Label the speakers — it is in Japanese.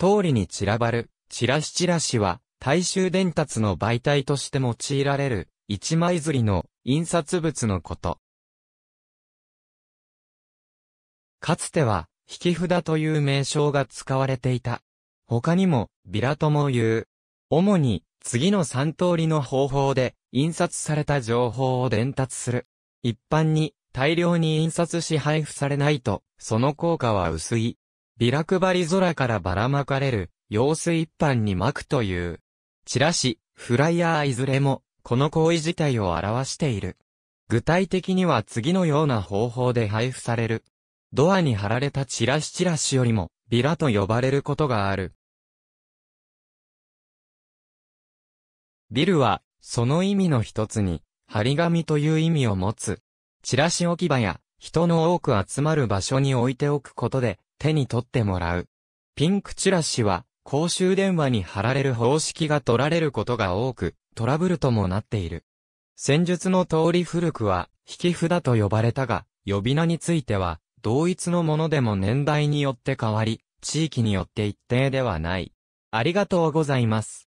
Speaker 1: 通りに散らばる、チラシチラシは、大衆伝達の媒体として用いられる、一枚刷りの印刷物のこと。か
Speaker 2: つては、引き札という名称が使われていた。他にも、ビラとも言う。主に、次の3通りの方法で、印刷された情報を伝達する。一般に、大量に印刷し配布されないと、その効果は薄い。ビラ配り空からばらまかれる、様子一般に巻くという。チラシ、フライヤーいずれも、この行為自体を表している。具体的には次のような方法で配布される。ドアに貼られたチラシチラシよりも、ビラと呼ばれることがある。
Speaker 1: ビルは、その意味の一つに、張り
Speaker 2: 紙という意味を持つ。チラシ置き場や、人の多く集まる場所に置いておくことで、手に取ってもらう。ピンクチラシは、公衆電話に貼られる方式が取られることが多く、トラブルともなっている。戦術の通り古くは、引き札と呼ばれたが、呼び名については、同一のものでも年代によって変わり、地域によって一定ではない。ありがとう
Speaker 1: ございます。